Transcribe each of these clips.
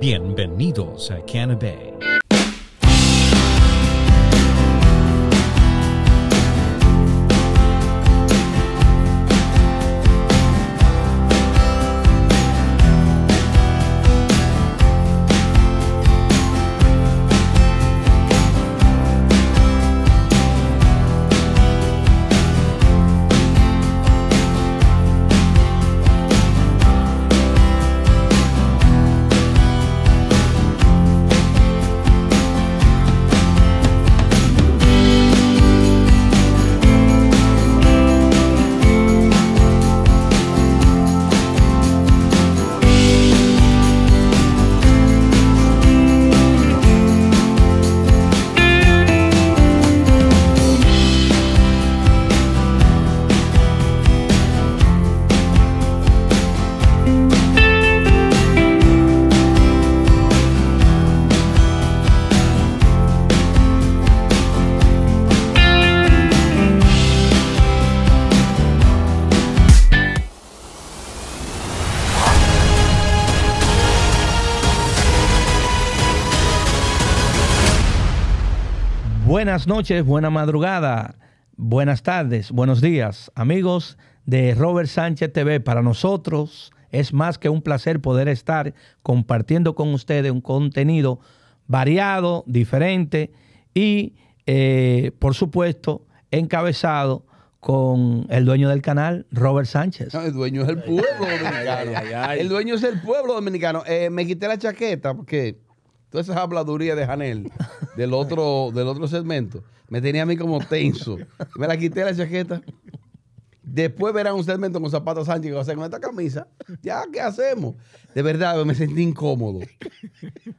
Bienvenidos a Canabay. Buenas noches, buena madrugada, buenas tardes, buenos días, amigos de Robert Sánchez TV. Para nosotros es más que un placer poder estar compartiendo con ustedes un contenido variado, diferente y, eh, por supuesto, encabezado con el dueño del canal, Robert Sánchez. el dueño es el pueblo dominicano. el eh, dueño es el pueblo dominicano. me quité la chaqueta porque esa habladuría de Janel del otro, del otro segmento me tenía a mí como tenso. Me la quité la chaqueta. Después verán un segmento con zapatos Sánchez que va a ser con esta camisa. Ya, ¿qué hacemos? De verdad, me sentí incómodo.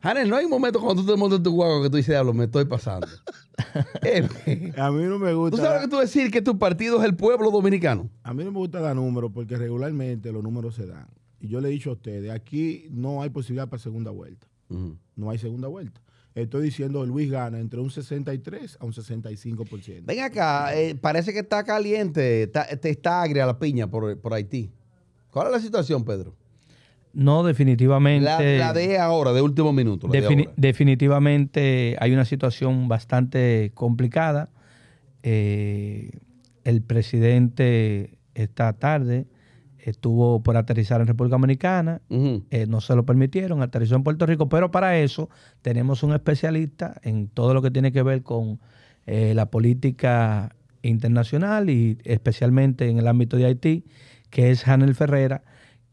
Janel, no hay momento cuando tú te montas tu guagua que tú dices, me estoy pasando. Eh, a mí no me gusta. ¿Tú sabes que tú decir que tu partido es el pueblo dominicano? A mí no me gusta dar números porque regularmente los números se dan. Y yo le he dicho a ustedes, aquí no hay posibilidad para segunda vuelta. No hay segunda vuelta. Estoy diciendo, Luis gana entre un 63 a un 65%. Ven acá, eh, parece que está caliente, está, está agria la piña por, Haití. ¿Cuál es la situación, Pedro? No, definitivamente. La, de ahora, de último minuto. definitivamente hay una situación bastante complicada. Eh, el presidente esta tarde estuvo por aterrizar en República Dominicana, eh, no se lo permitieron, aterrizó en Puerto Rico, pero para eso tenemos un especialista en todo lo que tiene que ver con eh, la política internacional y especialmente en el ámbito de Haití, que es Hanel Ferrera,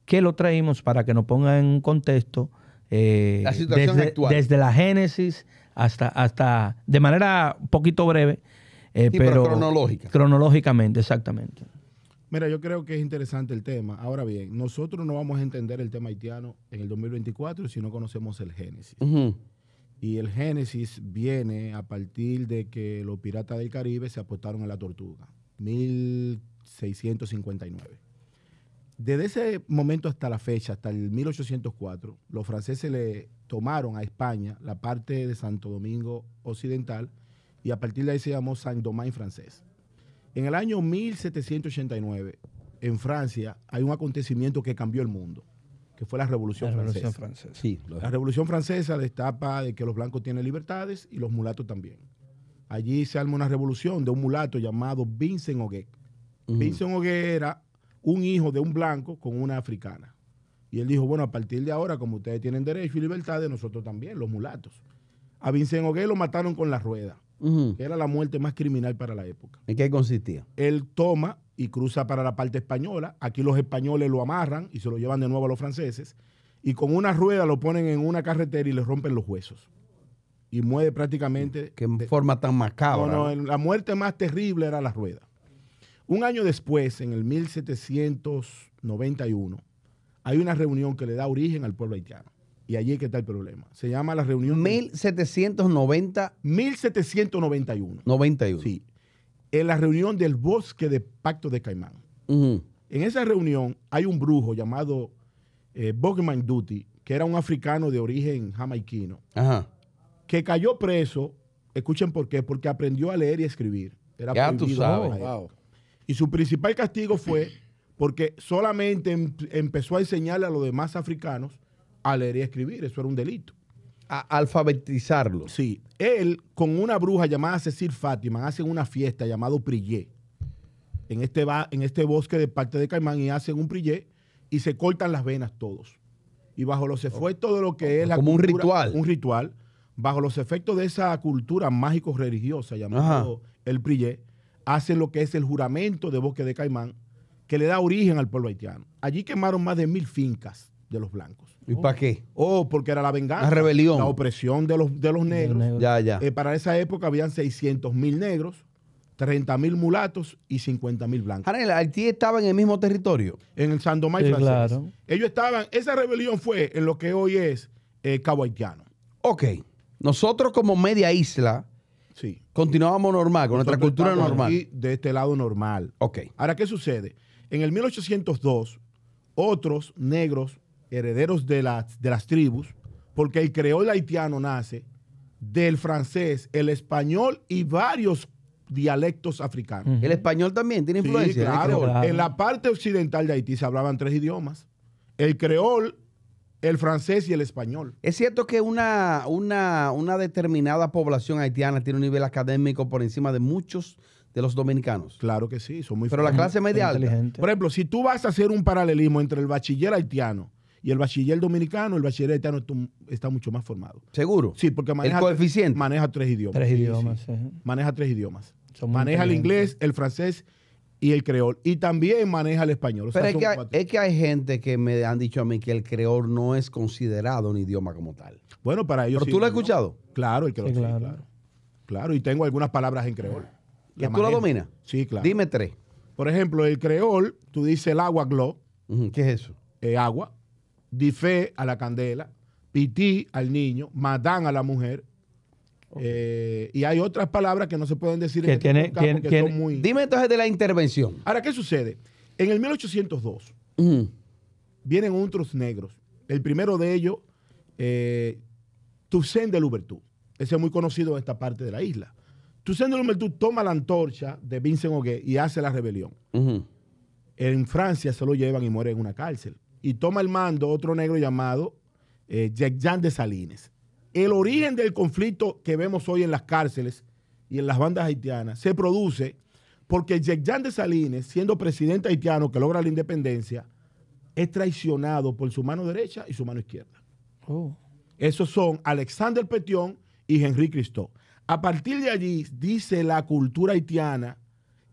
que lo traímos para que nos ponga en un contexto eh, desde, la génesis hasta, hasta de manera un poquito breve, pero, pero cronológica. cronológicamente, exactamente. Mira, yo creo que es interesante el tema. Ahora bien, nosotros no vamos a entender el tema haitiano en el 2024 si no conocemos el génesis. Y el génesis viene a partir de que los piratas del Caribe se apostaron a la tortuga, 1659. Desde ese momento hasta la fecha, hasta el 1804, los franceses le tomaron a España la parte de Santo Domingo Occidental y a partir de ahí se llamó Saint-Domingue francés. En el año 1789, en Francia, hay un acontecimiento que cambió el mundo, que fue la Revolución Francesa. la Revolución Francesa destapa de que los blancos tienen libertades y los mulatos también. Allí se arma una revolución de un mulato llamado Vincent Oguet. Vincent Oguet era un hijo de un blanco con una africana. Y él dijo, bueno, a partir de ahora, como ustedes tienen derecho y libertades, nosotros también, los mulatos. A Vincent Oguet lo mataron con la rueda era la muerte más criminal para la época. ¿En qué consistía? Él toma y cruza para la parte española. Aquí los españoles lo amarran y se lo llevan de nuevo a los franceses. Y con una rueda lo ponen en una carretera y le rompen los huesos. Y muere prácticamente. Qué forma tan macabra. No, la muerte más terrible era la rueda. Un año después, en el 1791, hay una reunión que le da origen al pueblo haitiano. Y allí es que está el problema. Se llama la reunión. 1790. 1791. 91. Sí. En la reunión del bosque de Pacto de Caimán. En esa reunión hay un brujo llamado eh, Bogman Duty, que era un africano de origen jamaiquino, Ajá. que cayó preso. Escuchen por qué. Porque aprendió a leer y escribir. Era ya Y su principal castigo fue porque solamente em, empezó a enseñarle a los demás africanos a leer y escribir, eso era un delito. A alfabetizarlo. Sí, él con una bruja llamada Cecil Fátima hacen una fiesta llamado Prillé en este, en este bosque de parte de Caimán y hacen un Prillé y se cortan las venas todos. Y bajo los efectos de lo que es la Como un ritual. Un ritual. Bajo los efectos de esa cultura mágico-religiosa llamada el Prillé, hacen lo que es el juramento de bosque de Caimán que le da origen al pueblo haitiano. Allí quemaron más de mil fincas de los blancos. ¿Y para qué? Oh, porque era la venganza. La rebelión. La opresión de los, de los negros. Ya, ya. Eh, para esa época habían 600 mil negros, 30 mil mulatos y 50 mil blancos. Ahora, el Haití estaba en el mismo territorio. En el Santo Claro. Ellos estaban, esa rebelión fue en lo que hoy es eh, Cabo Haitiano. Ok. Nosotros como media isla, sí. continuábamos normal, con nuestra cultura normal. de este lado normal. Ok. Ahora, ¿qué sucede? En el 1802, otros negros herederos de, de las tribus, porque el creol haitiano nace del francés, el español y varios dialectos africanos. El español también tiene influencia. Sí, ¿eh? claro. En la parte occidental de Haití se hablaban tres idiomas. El creol, el francés y el español. Es cierto que una, una, determinada población haitiana tiene un nivel académico por encima de muchos de los dominicanos. Claro que sí, son muy Pero la clase media Por ejemplo, si tú vas a hacer un paralelismo entre el bachiller haitiano y el bachiller dominicano, el bachiller haitiano está mucho más formado. ¿Seguro? Sí, porque maneja, ¿El maneja tres idiomas. Tres idiomas, Maneja tres idiomas. maneja el inglés, el francés y el creol. Y también maneja el español. Pero es que, hay, gente que me han dicho a mí que el creol no es considerado un idioma como tal. Bueno, para ellos. ¿Pero tú lo has escuchado? Claro, el creol. Claro. y tengo algunas palabras en creol. ¿Y tú dominas? Sí, claro. Dime tres. Por ejemplo, el creol, tú dices el agua glo. ¿Qué es eso? Eh, agua. Dife a la Candela, Piti al niño, Madán a la mujer. Eh, y hay otras palabras que no se pueden decir. en tiene, este tiene, Dime entonces de la intervención. Ahora, ¿qué sucede? En el 1802 vienen otros negros. El primero de ellos, eh, Toussaint de Louverture. Ese es muy conocido en esta parte de la isla. Toussaint de Louverture toma la antorcha de Vincent Ogué y hace la rebelión. En Francia se lo llevan y muere en una cárcel y toma el mando otro negro llamado eh, Jack de Salines. El origen del conflicto que vemos hoy en las cárceles y en las bandas haitianas se produce porque Jack Jan de Salines, siendo presidente haitiano que logra la independencia, es traicionado por su mano derecha y su mano izquierda. Oh. Esos son Alexander Petión y Henry Cristó. A partir de allí, dice la cultura haitiana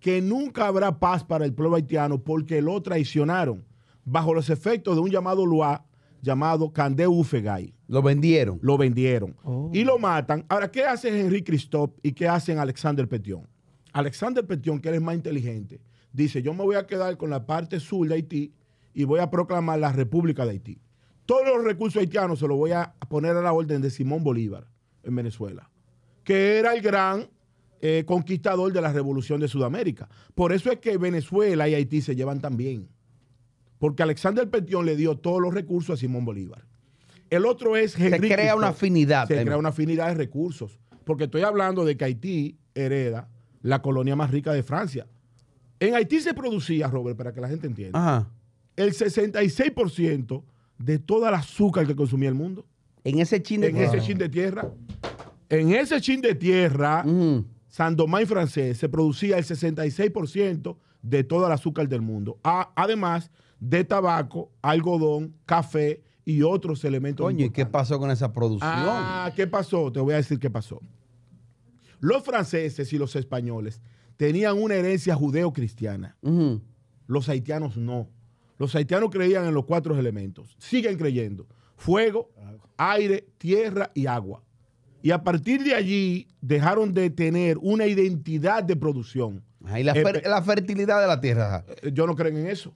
que nunca habrá paz para el pueblo haitiano porque lo traicionaron bajo los efectos de un llamado Lua llamado Cande Ufegay. Lo vendieron. Lo vendieron. Oh. Y lo matan. Ahora, ¿qué hace Henry Christophe y qué hacen Alexander Petion Alexander Petion que él es más inteligente, dice, yo me voy a quedar con la parte sur de Haití y voy a proclamar la República de Haití. Todos los recursos haitianos se los voy a poner a la orden de Simón Bolívar en Venezuela, que era el gran eh, conquistador de la Revolución de Sudamérica. Por eso es que Venezuela y Haití se llevan tan bien porque Alexander Petión le dio todos los recursos a Simón Bolívar. El otro es Se crea una afinidad. Se crea una afinidad de recursos. Porque estoy hablando de que Haití hereda la colonia más rica de Francia. En Haití se producía, Robert, para que la gente entienda, el 66% de toda el azúcar que consumía el mundo. En ese chin de tierra. En ese chin de tierra. En ese chin de tierra, francés se producía el 66% de toda el azúcar del mundo. además, de tabaco, algodón, café y otros elementos. Coño, ¿y qué pasó con esa producción? Ah, ¿qué pasó? Te voy a decir qué pasó. Los franceses y los españoles tenían una herencia judeo-cristiana. Los haitianos no. Los haitianos creían en los cuatro elementos. Siguen creyendo. Fuego, aire, tierra y agua. Y a partir de allí dejaron de tener una identidad de producción. y la, la fertilidad de la tierra. Eh, yo no creo en eso.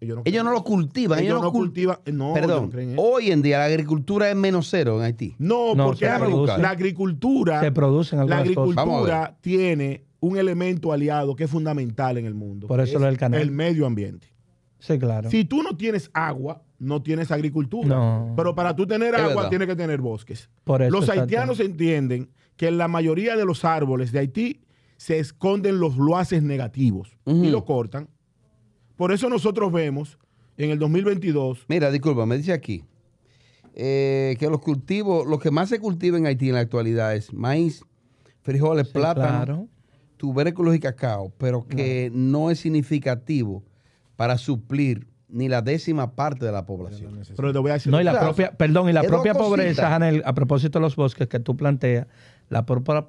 Ellos no, lo cultivan. Ellos, no cultivan. Eh, no, perdón. hoy en día la agricultura es menos cero en Haití. No, porque la agricultura. Se producen La agricultura tiene un elemento aliado que es fundamental en el mundo. Por eso es el canal. El medio ambiente. Sí, claro. Si tú no tienes agua, no tienes agricultura. Pero para tú tener agua, tiene tienes que tener bosques. Por los haitianos entienden que en la mayoría de los árboles de Haití se esconden los loaces negativos y lo cortan. Por eso nosotros vemos en el 2022. Mira, disculpa, me dice aquí eh, que los cultivos, lo que más se cultiva en Haití en la actualidad es maíz, frijoles, plátano, tubérculos y cacao, pero que no. es significativo para suplir ni la décima parte de la población. Pero te voy a decir no, y la propia, perdón, y la propia pobreza, a propósito de los bosques que tú planteas, la,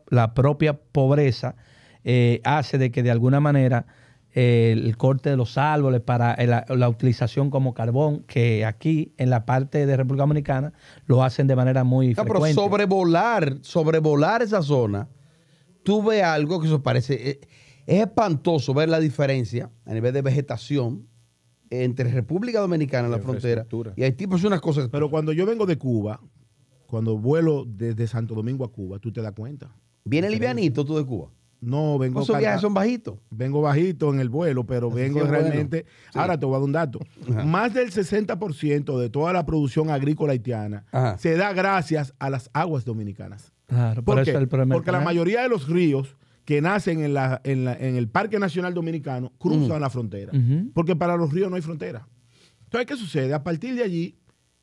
la propia pobreza eh, hace de que de alguna manera el corte de los árboles para la, utilización como carbón, que aquí en la parte de República Dominicana lo hacen de manera muy ah, frecuente. Pero sobrevolar, sobrevolar esa zona, tú ves algo que eso parece... Eh, es espantoso ver la diferencia a nivel de vegetación entre República Dominicana, y la frontera, y tipos pues, y unas cosas. Pero cuando yo vengo de Cuba, cuando vuelo desde Santo Domingo a Cuba, tú te das cuenta. ¿Viene livianito tú de Cuba? No, vengo. Esos viajes son bajitos. Vengo bajito en el vuelo, pero vengo realmente. Ahora te voy a dar un dato. Más del 60% de toda la producción agrícola haitiana se da gracias a las aguas dominicanas. Claro, ¿Por qué? El Porque la mayoría de los ríos que nacen en, la, en, el Parque Nacional Dominicano cruzan la frontera. Porque para los ríos no hay frontera. Entonces, ¿qué sucede? A partir de allí,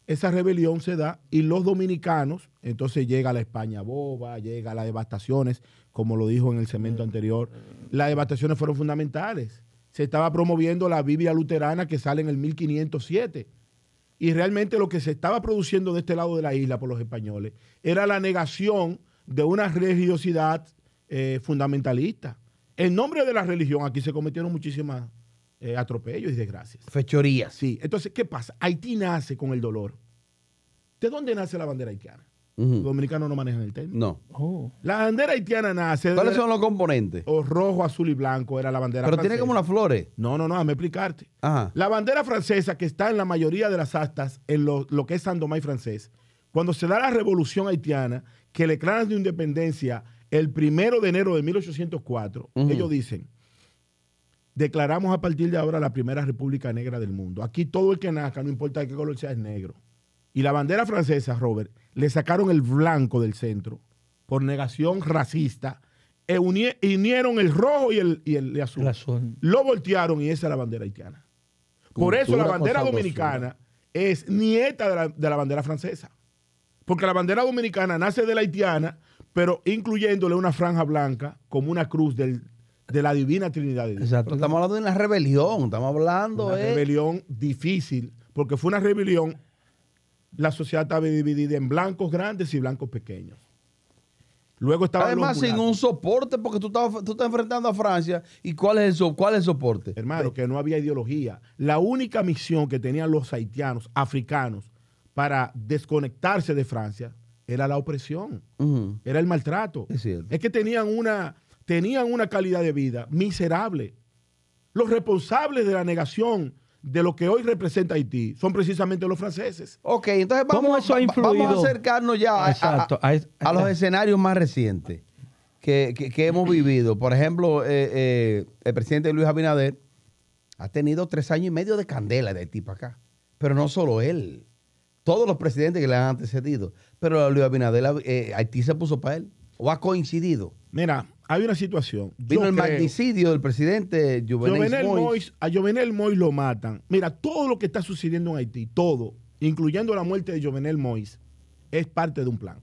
esa rebelión se da y los dominicanos entonces llega la España boba, llega las devastaciones, como lo dijo en el segmento mm. anterior. Las devastaciones fueron fundamentales. Se estaba promoviendo la Biblia luterana que sale en el 1507. Y realmente lo que se estaba produciendo de este lado de la isla por los españoles era la negación de una religiosidad eh, fundamentalista. En nombre de la religión, aquí se cometieron muchísimas eh, atropellos y desgracias. Fechorías. Sí. Entonces, ¿qué pasa? Haití nace con el dolor. ¿De dónde nace la bandera haitiana? Los dominicanos no manejan el término. No. Oh. La bandera haitiana nace. ¿Cuáles son los componentes? O rojo, azul y blanco era la bandera Pero tiene como las flores. No, no, no, déjame explicarte. Ajá. La bandera francesa que está en la mayoría de las astas en lo, que es Sandomay francés, cuando se da la revolución haitiana, que le declaran de independencia el primero de enero de 1804, ellos dicen, declaramos a partir de ahora la primera república negra del mundo. Aquí todo el que nazca, no importa de qué color sea, es negro y la bandera francesa, Robert, le sacaron el blanco del centro por negación racista e unieron el rojo y el, y el, azul. Lo voltearon y esa es la bandera haitiana. por eso la bandera dominicana es nieta de la, bandera francesa. Porque la bandera dominicana nace de la haitiana, pero incluyéndole una franja blanca como una cruz del, de la divina Trinidad de Dios. Exacto. Estamos hablando de una rebelión, estamos hablando de... Una rebelión difícil, porque fue una rebelión la sociedad estaba dividida en blancos grandes y blancos pequeños. Luego estaba Además, sin un soporte, porque tú estás, tú enfrentando a Francia. ¿Y cuál es, el, cuál es soporte? Hermano, que no había ideología. La única misión que tenían los haitianos, africanos, para desconectarse de Francia era la opresión, era el maltrato. Es, es, que tenían una, tenían una calidad de vida miserable. Los responsables de la negación de lo que hoy representa Haití son precisamente los franceses. Ok, entonces vamos, a, vamos a acercarnos ya A, los escenarios más recientes que, hemos vivido. Por ejemplo, eh, eh, el presidente Luis Abinader ha tenido tres años y medio de candela de Haití para acá. Pero no solo él, todos los presidentes que le han antecedido. Pero Luis Abinader, eh, Haití se puso para él. ¿O ha coincidido? Mira, hay una situación. Vino el magnicidio del presidente Jovenel Mois. A Jovenel Mois lo matan. Mira, todo lo que está sucediendo en Haití, todo, incluyendo la muerte de Jovenel Mois, es parte de un plan.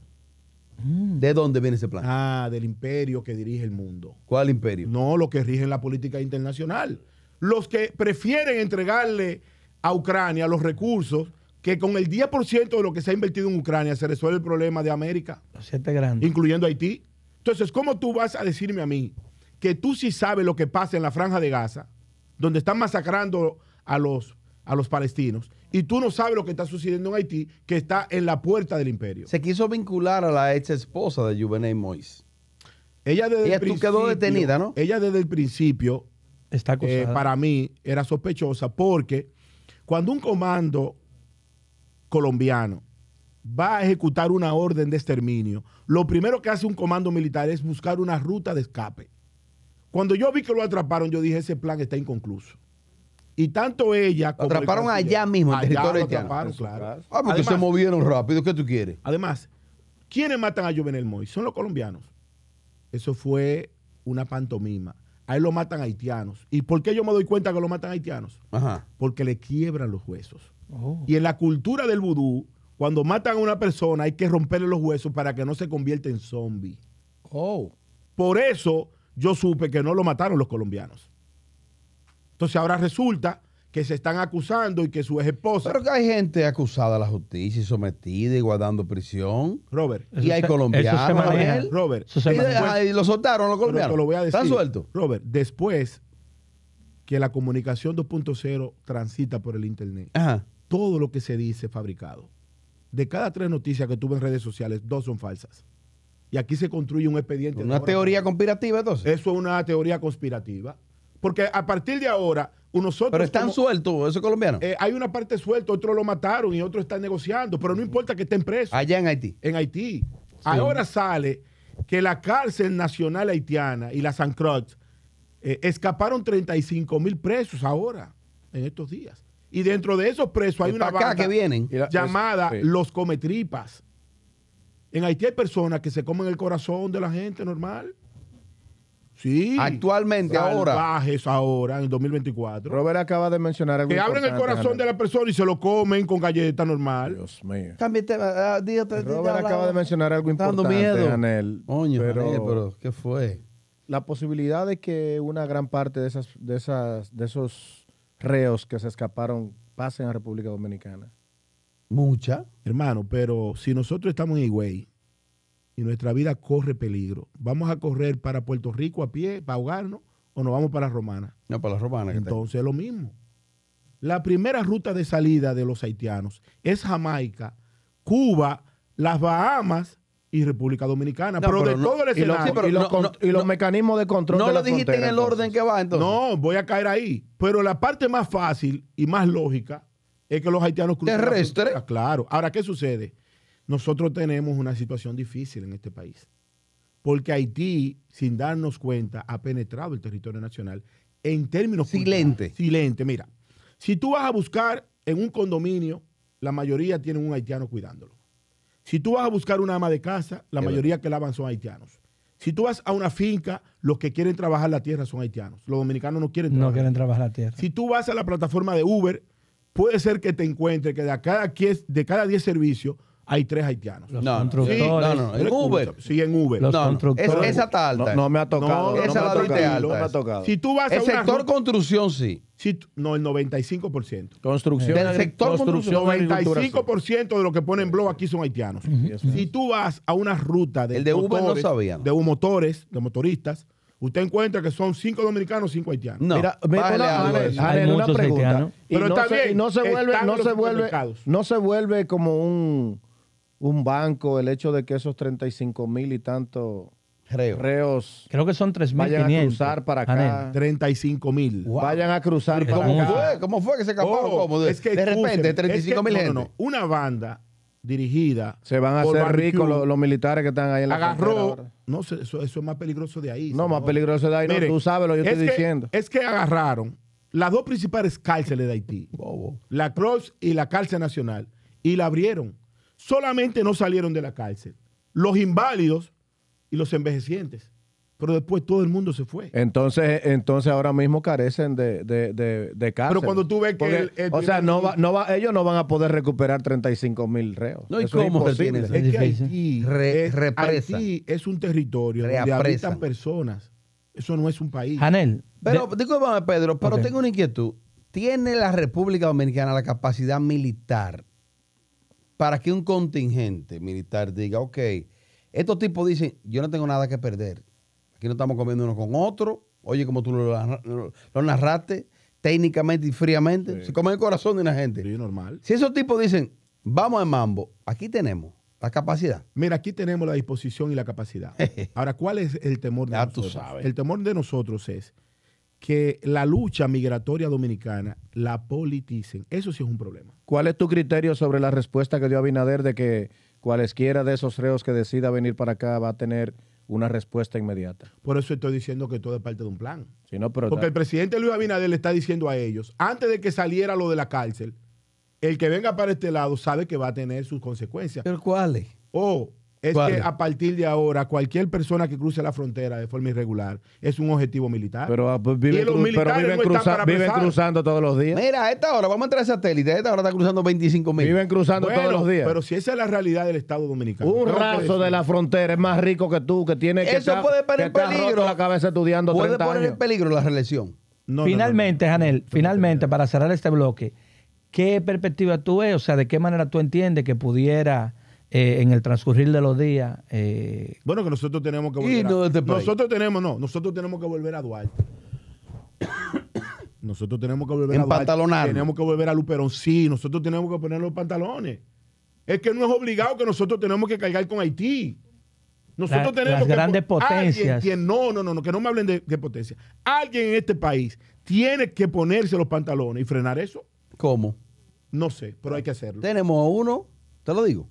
Mm. ¿De dónde viene ese plan? Ah, del imperio que dirige el mundo. ¿Cuál imperio? No, lo que rige la política internacional. Los que prefieren entregarle a Ucrania los recursos que con el 10% de lo que se ha invertido en Ucrania se resuelve el problema de América. Los siete grandes. Incluyendo Haití. Entonces, ¿cómo tú vas a decirme a mí que tú sí sabes lo que pasa en la franja de Gaza, donde están masacrando a los, a los palestinos, y tú no sabes lo que está sucediendo en Haití, que está en la puerta del imperio? Se quiso vincular a la ex esposa de Juvenal Mois. Ella desde tú quedó detenida, ¿no? Ella desde el principio, está eh, para mí, era sospechosa porque cuando un comando colombiano va a ejecutar una orden de exterminio, lo primero que hace un comando militar es buscar una ruta de escape. Cuando yo vi que lo atraparon, yo dije, ese plan está inconcluso. Y tanto ella como... atraparon allá mismo, en territorio Ah, porque se movieron rápido, ¿qué tú quieres? Además, ¿quiénes matan a Jovenel Moy? Son los colombianos. Eso fue una pantomima. Ahí lo matan haitianos. ¿Y por qué yo me doy cuenta que lo matan haitianos? Ajá. Porque le quiebran los huesos. Oh. Y en la cultura del vudú, cuando matan a una persona hay que romperle los huesos para que no se convierta en zombie. Oh. Por eso yo supe que no lo mataron los colombianos. Entonces ahora resulta que se están acusando y que su ex esposa. Pero que hay gente acusada a la justicia y sometida y guardando prisión. Robert. Y hay colombianos. Robert. y, lo soltaron los colombianos. Lo voy a decir. Están sueltos. Robert, después que la comunicación 2.0 transita por el Internet, todo lo que se dice es fabricado de cada tres noticias que tuve en redes sociales, dos son falsas. Y aquí se construye un expediente. ¿Una teoría conspirativa entonces? Eso es una teoría conspirativa. Porque a partir de ahora, nosotros. Pero están sueltos esos colombianos. Eh, hay una parte suelta, otros lo mataron y otros están negociando, pero no importa que estén presos. Allá en Haití. En Haití. Ahora sale que la cárcel nacional haitiana y la San Croix eh, escaparon 35 mil presos ahora, en estos días. Y dentro de esos presos hay una banda que vienen. llamada los cometripas. En Haití hay personas que se comen el corazón de la gente normal. Sí. Actualmente, ahora. Bajes ahora, en el 2024. Robert acaba de mencionar algo. Que abren el corazón de la persona y se lo comen con galletas normal. Dios mío. También ah, Robert acaba de mencionar algo importante. Dando miedo. Oye, pero, ¿qué fue? La posibilidad de que una gran parte de esas, de esos reos que se escaparon pasen a República Dominicana? Mucha. Hermano, pero si nosotros estamos en Higüey y nuestra vida corre peligro, ¿vamos a correr para Puerto Rico a pie, para ahogarnos, o nos vamos para Romana? No, para la Romana. Entonces es lo mismo. La primera ruta de salida de los haitianos es Jamaica, Cuba, las Bahamas y República Dominicana. Y, los, mecanismos de control. No lo dijiste en el orden que va entonces. No, voy a caer ahí. Pero la parte más fácil y más lógica es que los haitianos cruzan. Terrestre. Ah, claro. Ahora, ¿qué sucede? Nosotros tenemos una situación difícil en este país. Porque Haití, sin darnos cuenta, ha penetrado el territorio nacional en términos. Silente. Silente. Mira, si tú vas a buscar en un condominio, la mayoría tiene un haitiano cuidándolo. Si tú vas a buscar una ama de casa, la mayoría que lavan son haitianos. Si tú vas a una finca, los que quieren trabajar la tierra son haitianos. Los dominicanos no quieren trabajar. No quieren trabajar la tierra. Si tú vas a la plataforma de Uber, puede ser que te encuentre que de cada, de cada 10 servicios, hay tres haitianos. no, Sí, no, no, en Uber. Sí, en Uber. no, esa está alta. No, me ha tocado. esa me la ha tocado, alta. No Si tú vas el sector construcción, sí. no, el 95%. Construcción. Del sector construcción. El 95% de lo que ponen blog aquí son haitianos. Si tú vas a una ruta de, el de motores, Uber de motores, de motoristas, Usted encuentra que son cinco dominicanos, cinco haitianos. No, Mira, vale, Haitianos. Pero está bien. no se no se vuelve como un un banco, el hecho de que esos 35 mil y tantos reos que son Vayan a cruzar para acá. 35 mil. Vayan a cruzar para ¿Cómo acá. Fue? ¿Cómo fue que se escaparon? De, es que, de repente, 35 mil gente. una banda dirigida. Se van a hacer ricos los, militares que están ahí en la Agarró. No, eso, es más peligroso de ahí. No, más peligroso de ahí. no, tú sabes lo que yo estoy diciendo. Es que agarraron las dos principales cárceles de Haití: la cruz y la Cárcel Nacional. Y la abrieron solamente no salieron de la cárcel, los inválidos y los envejecientes. Pero después todo el mundo se fue. Entonces, entonces ahora mismo carecen de, de, cárcel. Pero cuando tú ves que... o sea, no ellos no van a poder recuperar 35 mil reos. No, ¿y cómo es, es que Haití, es, un territorio reapresa. donde personas. Eso no es un país. Janel. Pero, digo, Pedro, pero tengo una inquietud. ¿Tiene la República Dominicana la capacidad militar para que un contingente militar diga, ok, estos tipos dicen, yo no tengo nada que perder. Aquí no estamos comiendo uno con otro. Oye, como tú lo, narraste, técnicamente y fríamente, se come el corazón de una gente. Sí, normal. Si esos tipos dicen, vamos a mambo, aquí tenemos la capacidad. Mira, aquí tenemos la disposición y la capacidad. Ahora, ¿cuál es el temor de nosotros? El temor de nosotros es que la lucha migratoria dominicana la politicen. Eso sí es un problema. ¿Cuál es tu criterio sobre la respuesta que dio Abinader de que cualesquiera de esos reos que decida venir para acá va a tener una respuesta inmediata? Por eso estoy diciendo que todo es parte de un plan. Porque el presidente Luis Abinader le está diciendo a ellos, antes de que saliera lo de la cárcel, el que venga para este lado sabe que va a tener sus consecuencias. ¿Pero cuáles? O es que a partir de ahora cualquier persona que cruce la frontera de forma irregular es un objetivo militar. Pero ah, pues, viven, cruzando todos los días. Mira, a esta hora, vamos a entrar a satélite, a esta hora está cruzando 25 mil. Viven cruzando todos los días. Pero si esa es la realidad del Estado Dominicano. Un raso de la frontera es más rico que tú, que tiene que Eso estar, puede poner en peligro. la cabeza estudiando Puede poner en peligro la reelección. finalmente, Janel, finalmente, para cerrar este bloque, ¿qué perspectiva tú ves? O sea, ¿de qué manera tú entiendes que pudiera eh, en el transcurrir de los días. Eh, bueno, que nosotros tenemos que volver. Este nosotros tenemos, no, nosotros tenemos que volver a Duarte. nosotros tenemos que volver a Duarte. Tenemos que volver a Luperón. Sí, nosotros tenemos que poner los pantalones. Es que no es obligado que nosotros tenemos que cargar con Haití. Nosotros tenemos las grandes potencias. no, no, no, no, que no me hablen de, potencia. Alguien en este país tiene que ponerse los pantalones y frenar eso. ¿Cómo? No sé, pero hay que hacerlo. Tenemos a uno, te lo digo.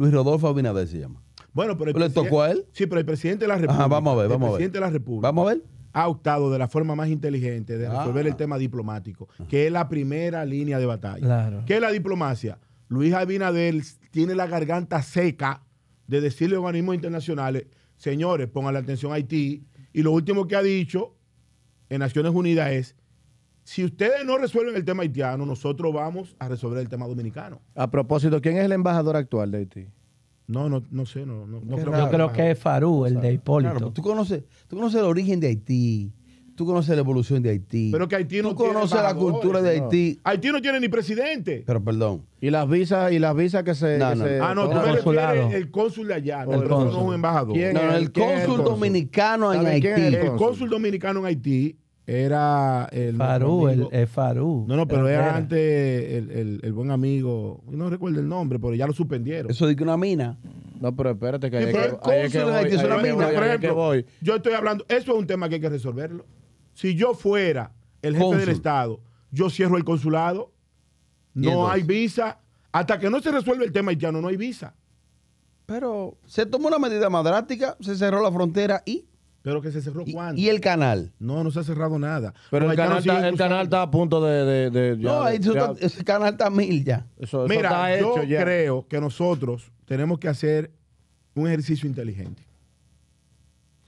Luis Rodolfo Abinadel se llama. Bueno, pero. ¿Le tocó a él? Sí, pero el presidente de la República. vamos a ver, vamos a ver. presidente de la República. Vamos a ver ha optado de la forma más inteligente de resolver el ah. tema diplomático, que es la primera línea de batalla. que ¿Qué es la diplomacia? Luis Abinader tiene la garganta seca de decirle a organismos internacionales, señores, pongan la atención a Haití. Y lo último que ha dicho en Naciones Unidas es, si ustedes no resuelven el tema haitiano, nosotros vamos a resolver el tema dominicano. A propósito, ¿quién es el embajador actual de Haití? No, no, no sé, no, no, Yo creo que es Farú, el de Hipólito. tú conoces, el origen de Haití tú conoces la evolución de Haití. Pero que Haití no Tú conoces la cultura de Haití. Haití no tiene ni presidente. Pero perdón. Y las visas y las visas que se, Ah, no, tú me el cónsul de allá, el no, un embajador. no, el cónsul dominicano en Haití. El cónsul dominicano en Haití era el Farú, el, Farú. No, no, pero era, antes el, buen amigo, no recuerdo el nombre, pero ya lo suspendieron. Eso de una mina. No, pero espérate que hay que voy. Yo estoy hablando, eso es un tema que hay que resolverlo. Si yo fuera el jefe del Estado, yo cierro el consulado, no hay visa, hasta que no se resuelve el tema haitiano no hay visa. Pero se tomó una medida más drástica, se cerró la frontera y pero que se cerró cuándo. ¿Y el canal? No, no se ha cerrado nada. Pero el, canal, está, a punto de. no, el canal está a mil ya. Mira, yo creo que nosotros tenemos que hacer un ejercicio inteligente.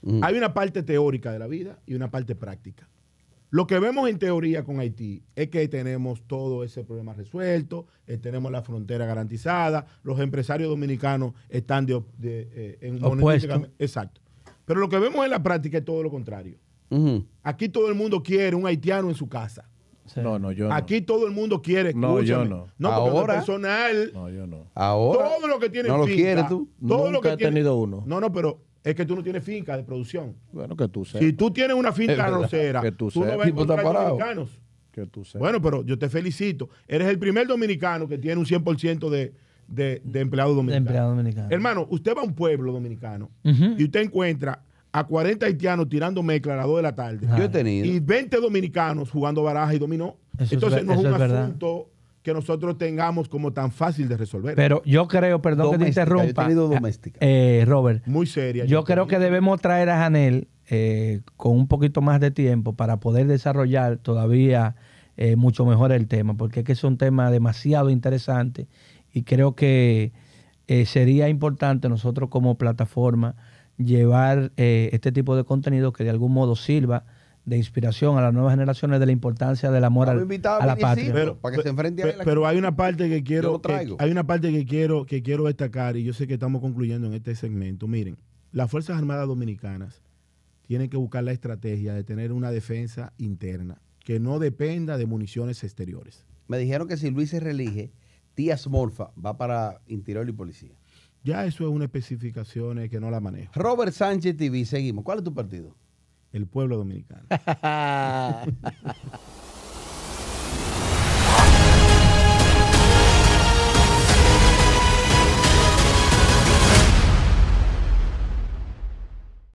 Mm. Hay una parte teórica de la vida y una parte práctica. Lo que vemos en teoría con Haití es que tenemos todo ese problema resuelto, eh, tenemos la frontera garantizada, los empresarios dominicanos están de, eh, en Exacto. Pero lo que vemos en la práctica es todo lo contrario. Aquí todo el mundo quiere un haitiano en su casa. No, no, yo no. Aquí todo el mundo quiere. No, yo no. No, ahora. Personal. No, yo no. Ahora. Todo lo que tiene no finca. No lo quieres tú. Todo Nunca lo que he tenido uno. No, no, pero es que tú no tienes finca de producción. Bueno, que tú seas. Si tú tienes una finca rosera, que tú, seas. no dominicanos. Que tú sepas. Bueno, pero yo te felicito. Eres el primer dominicano que tiene un 100% de, de, empleados dominicanos. Empleado dominicano. Hermano, usted va a un pueblo dominicano y usted encuentra a 40 haitianos tirándome a las de la tarde. Yo he Y 20 dominicanos jugando baraja y dominó. Entonces no es un asunto que nosotros tengamos como tan fácil de resolver. Pero yo creo, perdón que te interrumpa. Eh, eh, Robert. Muy seria. Yo, creo que debemos traer a Janel eh, con un poquito más de tiempo para poder desarrollar todavía mucho mejor el tema, porque es que es un tema demasiado interesante y creo que eh, sería importante nosotros como plataforma llevar eh, este tipo de contenido que de algún modo sirva de inspiración a las nuevas generaciones de la importancia del amor a, la patria. Pero, hay una parte que quiero hay una parte que quiero que quiero destacar y yo sé que estamos concluyendo en este segmento. Miren, las Fuerzas Armadas Dominicanas tienen que buscar la estrategia de tener una defensa interna que no dependa de municiones exteriores. Me dijeron que si Luis se relige Tías Morfa va para Interior y Policía. Ya eso es una especificación que no la manejo. Robert Sánchez TV, seguimos. ¿Cuál es tu partido? El pueblo dominicano.